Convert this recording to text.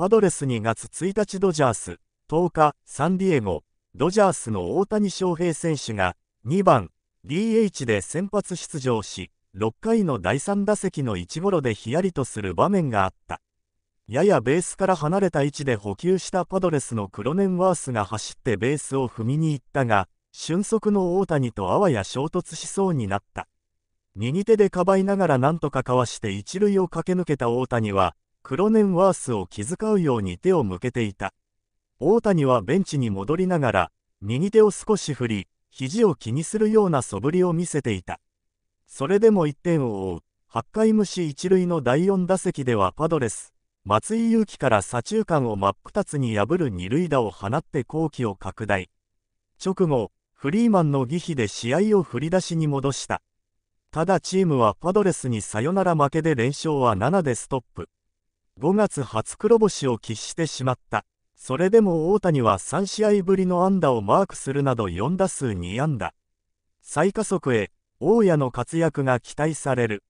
パドレス2月1日ドジャース、10日、サンディエゴ、ドジャースの大谷翔平選手が、2番、DH で先発出場し、6回の第3打席の1ゴロでヒヤリとする場面があった。ややベースから離れた位置で補給したパドレスのクロネンワースが走ってベースを踏みに行ったが、俊足の大谷とあわや衝突しそうになった。右手でかばいながらなんとかかわして一塁を駆け抜けた大谷は、クロネンワースを気遣うように手を向けていた。大谷はベンチに戻りながら、右手を少し振り、肘を気にするような素振りを見せていた。それでも1点を追う、8回無視1塁の第4打席ではパドレス、松井裕樹から左中間を真っ二つに破る二塁打を放って好機を拡大。直後、フリーマンの儀比で試合を振り出しに戻した。ただチームはパドレスにサヨナラ負けで連勝は7でストップ。5月初黒星を喫してしまった。それでも大谷は3試合ぶりの安打をマークするなど4打数2安打。最加速へ、大谷の活躍が期待される。